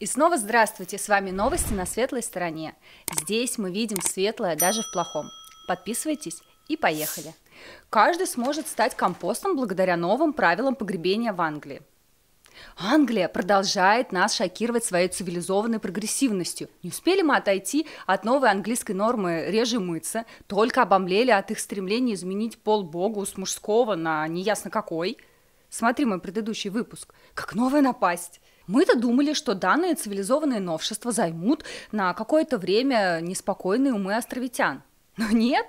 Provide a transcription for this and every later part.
И снова здравствуйте, с вами новости на светлой стороне. Здесь мы видим светлое даже в плохом. Подписывайтесь и поехали. Каждый сможет стать компостом благодаря новым правилам погребения в Англии. Англия продолжает нас шокировать своей цивилизованной прогрессивностью. Не успели мы отойти от новой английской нормы «реже мыться», только обомлели от их стремления изменить пол богу с мужского на неясно какой. Смотри мой предыдущий выпуск. Как новая напасть. Мы-то думали, что данные цивилизованные новшества займут на какое-то время неспокойные умы островитян. Но нет.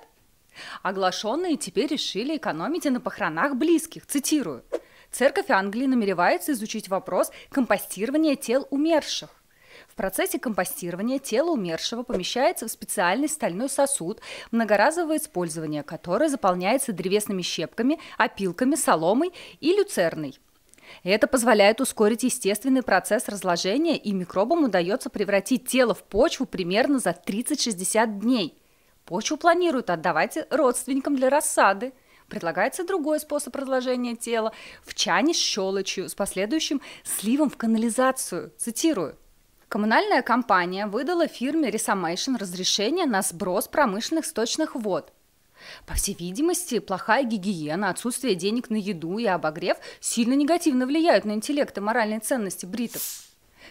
Оглашенные теперь решили экономить и на похоронах близких, цитирую. Церковь Англии намеревается изучить вопрос компостирования тел умерших. В процессе компостирования тело умершего помещается в специальный стальной сосуд многоразового использования, который заполняется древесными щепками, опилками, соломой и люцерной – это позволяет ускорить естественный процесс разложения, и микробам удается превратить тело в почву примерно за 30-60 дней. Почву планируют отдавать родственникам для рассады. Предлагается другой способ разложения тела в чане с щелочью с последующим сливом в канализацию. Цитирую. Коммунальная компания выдала фирме Resumation разрешение на сброс промышленных сточных вод – по всей видимости, плохая гигиена, отсутствие денег на еду и обогрев сильно негативно влияют на интеллект и моральные ценности бритов.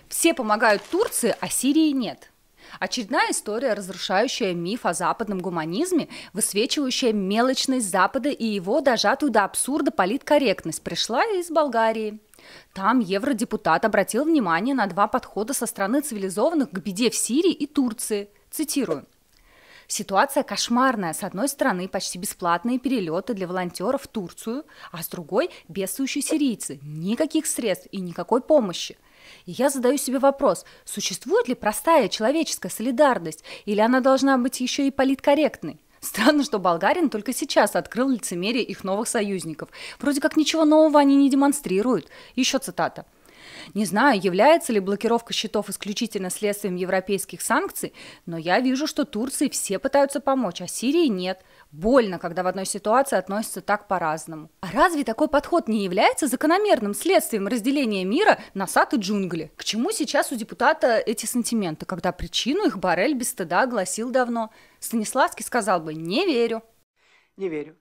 Все помогают Турции, а Сирии нет. Очередная история, разрушающая миф о западном гуманизме, высвечивающая мелочность Запада и его дожатую до абсурда политкорректность, пришла из Болгарии. Там евродепутат обратил внимание на два подхода со стороны цивилизованных к беде в Сирии и Турции. Цитирую. Ситуация кошмарная. С одной стороны, почти бесплатные перелеты для волонтеров в Турцию, а с другой – бедствующие сирийцы. Никаких средств и никакой помощи. И я задаю себе вопрос, существует ли простая человеческая солидарность, или она должна быть еще и политкорректной? Странно, что Болгарин только сейчас открыл лицемерие их новых союзников. Вроде как ничего нового они не демонстрируют. Еще цитата. Не знаю, является ли блокировка счетов исключительно следствием европейских санкций, но я вижу, что Турции все пытаются помочь, а Сирии нет. Больно, когда в одной ситуации относятся так по-разному. А разве такой подход не является закономерным следствием разделения мира на сад и джунгли? К чему сейчас у депутата эти сантименты, когда причину их Барель без стыда огласил давно? Станиславский сказал бы «не верю». Не верю.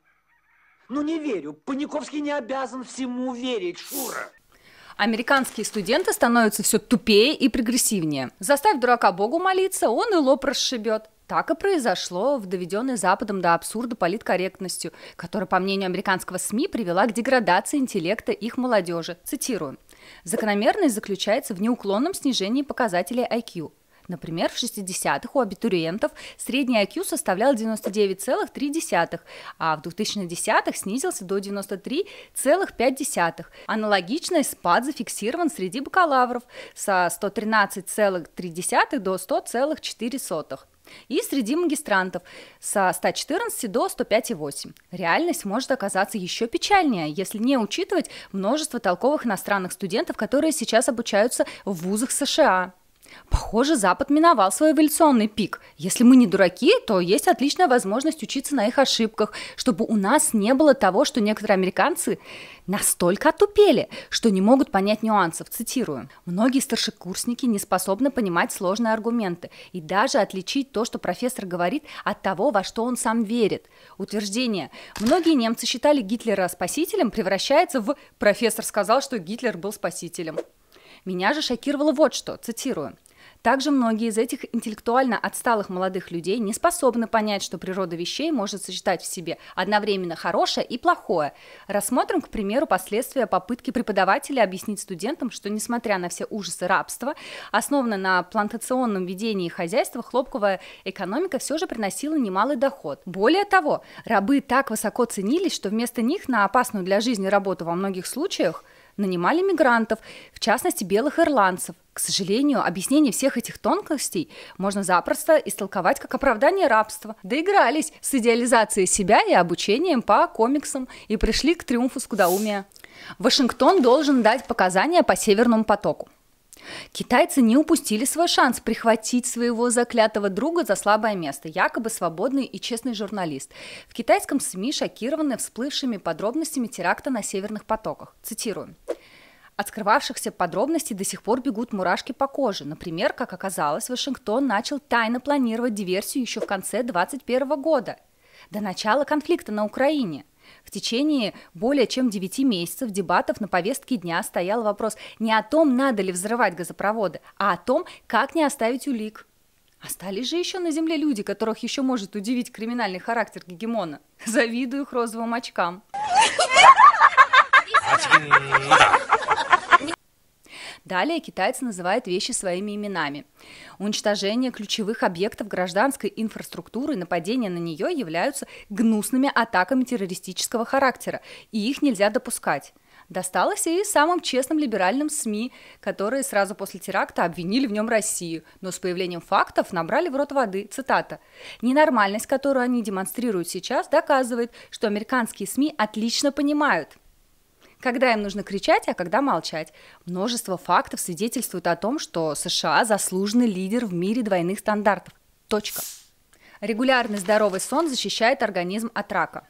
Ну не верю. Паниковский не обязан всему верить, Шура. Американские студенты становятся все тупее и прогрессивнее. Заставь дурака Богу молиться, он и лоб расшибет. Так и произошло в доведенной Западом до абсурда политкорректностью, которая, по мнению американского СМИ, привела к деградации интеллекта их молодежи. Цитирую. Закономерность заключается в неуклонном снижении показателей IQ. Например, в 60-х у абитуриентов средний IQ составлял 99,3, а в 2010-х снизился до 93,5. Аналогичный спад зафиксирован среди бакалавров со 113,3 до 100,4 и среди магистрантов со 114 до 105,8. Реальность может оказаться еще печальнее, если не учитывать множество толковых иностранных студентов, которые сейчас обучаются в вузах США. Похоже, Запад миновал свой эволюционный пик. Если мы не дураки, то есть отличная возможность учиться на их ошибках, чтобы у нас не было того, что некоторые американцы настолько отупели, что не могут понять нюансов. Цитирую. Многие старшекурсники не способны понимать сложные аргументы и даже отличить то, что профессор говорит, от того, во что он сам верит. Утверждение. Многие немцы считали Гитлера спасителем, превращается в «профессор сказал, что Гитлер был спасителем». Меня же шокировало вот что, цитирую. Также многие из этих интеллектуально отсталых молодых людей не способны понять, что природа вещей может сочетать в себе одновременно хорошее и плохое. Рассмотрим, к примеру, последствия попытки преподавателя объяснить студентам, что, несмотря на все ужасы рабства, основанное на плантационном ведении хозяйства, хлопковая экономика все же приносила немалый доход. Более того, рабы так высоко ценились, что вместо них на опасную для жизни работу во многих случаях – нанимали мигрантов, в частности белых ирландцев. К сожалению, объяснение всех этих тонкостей можно запросто истолковать как оправдание рабства. Доигрались с идеализацией себя и обучением по комиксам и пришли к триумфу скудоумия. Вашингтон должен дать показания по Северному потоку. Китайцы не упустили свой шанс прихватить своего заклятого друга за слабое место, якобы свободный и честный журналист. В китайском СМИ шокированы всплывшими подробностями теракта на северных потоках. Цитируем: От скрывавшихся подробностей до сих пор бегут мурашки по коже. Например, как оказалось, Вашингтон начал тайно планировать диверсию еще в конце 2021 года, до начала конфликта на Украине. В течение более чем 9 месяцев дебатов на повестке дня стоял вопрос не о том, надо ли взрывать газопроводы, а о том, как не оставить улик. Остались же еще на земле люди, которых еще может удивить криминальный характер гегемона. Завидую их розовым очкам. Один, да. Далее китайцы называют вещи своими именами. Уничтожение ключевых объектов гражданской инфраструктуры и нападение на нее являются гнусными атаками террористического характера, и их нельзя допускать досталось и самым честным либеральным СМИ, которые сразу после теракта обвинили в нем Россию, но с появлением фактов набрали в рот воды. Цитата. «Ненормальность, которую они демонстрируют сейчас, доказывает, что американские СМИ отлично понимают, когда им нужно кричать, а когда молчать. Множество фактов свидетельствуют о том, что США заслуженный лидер в мире двойных стандартов. Точка. Регулярный здоровый сон защищает организм от рака.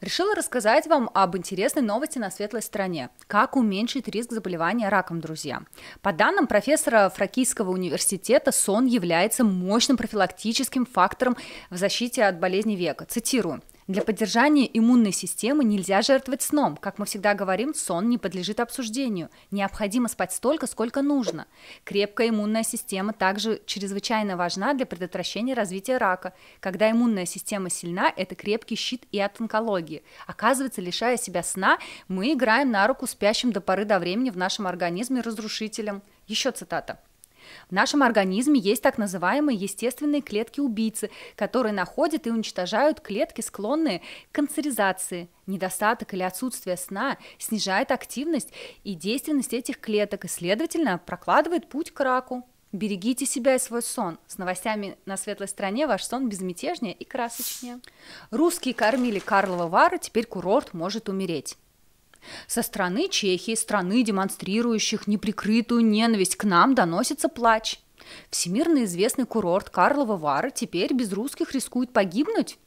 Решила рассказать вам об интересной новости на светлой стороне. Как уменьшить риск заболевания раком, друзья? По данным профессора Фракийского университета, сон является мощным профилактическим фактором в защите от болезни века. Цитирую. Для поддержания иммунной системы нельзя жертвовать сном. Как мы всегда говорим, сон не подлежит обсуждению. Необходимо спать столько, сколько нужно. Крепкая иммунная система также чрезвычайно важна для предотвращения развития рака. Когда иммунная система сильна, это крепкий щит и от онкологии. Оказывается, лишая себя сна, мы играем на руку спящим до поры до времени в нашем организме разрушителем. Еще цитата. В нашем организме есть так называемые естественные клетки-убийцы, которые находят и уничтожают клетки, склонные к канцеризации. Недостаток или отсутствие сна снижает активность и действенность этих клеток и, следовательно, прокладывает путь к раку. Берегите себя и свой сон. С новостями на светлой стране ваш сон безмятежнее и красочнее. Русские кормили Карлова Вара, теперь курорт может умереть. Со стороны Чехии, страны, демонстрирующих неприкрытую ненависть, к нам доносится плач. Всемирно известный курорт Карлова Вара теперь без русских рискует погибнуть?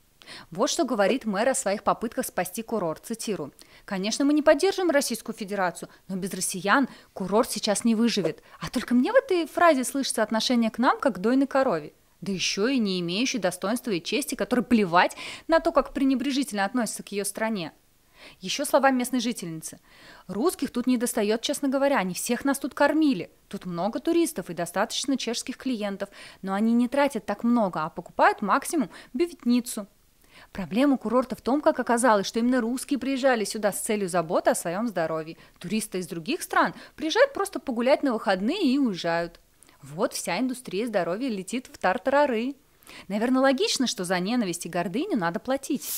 Вот что говорит мэр о своих попытках спасти курорт, цитирую. «Конечно, мы не поддерживаем Российскую Федерацию, но без россиян курорт сейчас не выживет. А только мне в этой фразе слышится отношение к нам, как к дойной корове да еще и не имеющий достоинства и чести, который плевать на то, как пренебрежительно относится к ее стране. Еще слова местной жительницы. «Русских тут не достает, честно говоря, они всех нас тут кормили. Тут много туристов и достаточно чешских клиентов, но они не тратят так много, а покупают максимум бюветницу». Проблема курорта в том, как оказалось, что именно русские приезжали сюда с целью заботы о своем здоровье. Туристы из других стран приезжают просто погулять на выходные и уезжают. Вот вся индустрия здоровья летит в тартарары. Наверное, логично, что за ненависть и гордыню надо платить.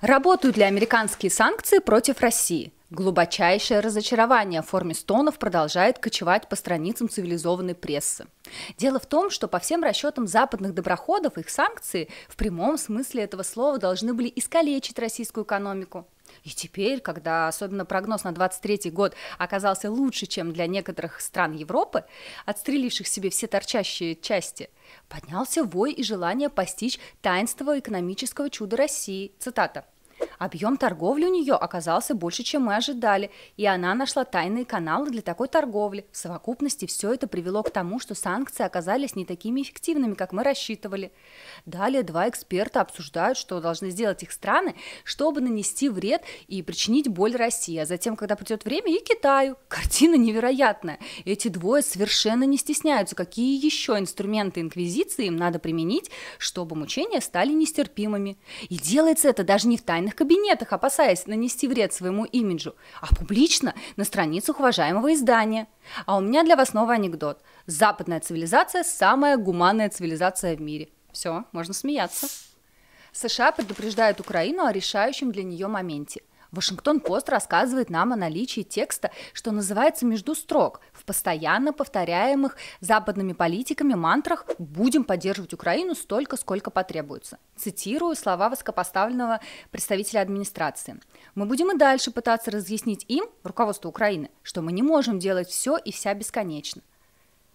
Работают ли американские санкции против России? Глубочайшее разочарование в форме стонов продолжает кочевать по страницам цивилизованной прессы. Дело в том, что по всем расчетам западных доброходов их санкции в прямом смысле этого слова должны были искалечить российскую экономику. И теперь, когда особенно прогноз на 23 год оказался лучше, чем для некоторых стран Европы, отстреливших себе все торчащие части, поднялся вой и желание постичь таинство экономического чуда России. Цитата. Объем торговли у нее оказался больше, чем мы ожидали, и она нашла тайные каналы для такой торговли. В совокупности все это привело к тому, что санкции оказались не такими эффективными, как мы рассчитывали. Далее два эксперта обсуждают, что должны сделать их страны, чтобы нанести вред и причинить боль России, а затем, когда придет время, и Китаю. Картина невероятная. Эти двое совершенно не стесняются, какие еще инструменты инквизиции им надо применить, чтобы мучения стали нестерпимыми. И делается это даже не в тайных тайных кабинетах, опасаясь нанести вред своему имиджу, а публично на страницах уважаемого издания. А у меня для вас новый анекдот. Западная цивилизация – самая гуманная цивилизация в мире. Все, можно смеяться. США предупреждает Украину о решающем для нее моменте – Вашингтон-Пост рассказывает нам о наличии текста, что называется «между строк», в постоянно повторяемых западными политиками мантрах «будем поддерживать Украину столько, сколько потребуется». Цитирую слова высокопоставленного представителя администрации. «Мы будем и дальше пытаться разъяснить им, руководству Украины, что мы не можем делать все и вся бесконечно.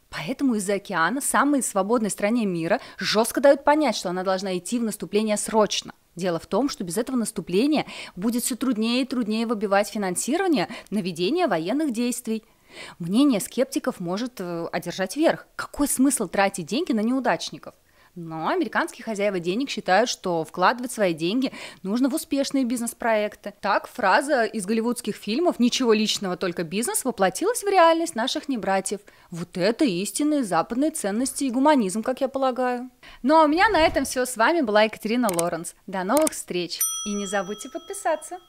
Поэтому из-за океана самой свободной стране мира жестко дают понять, что она должна идти в наступление срочно – Дело в том, что без этого наступления будет все труднее и труднее выбивать финансирование на ведение военных действий. Мнение скептиков может э, одержать верх. Какой смысл тратить деньги на неудачников? Но американские хозяева денег считают, что вкладывать свои деньги нужно в успешные бизнес-проекты. Так фраза из голливудских фильмов «Ничего личного, только бизнес» воплотилась в реальность наших небратьев. Вот это истинные западные ценности и гуманизм, как я полагаю. Ну а у меня на этом все. С вами была Екатерина Лоренс. До новых встреч и не забудьте подписаться.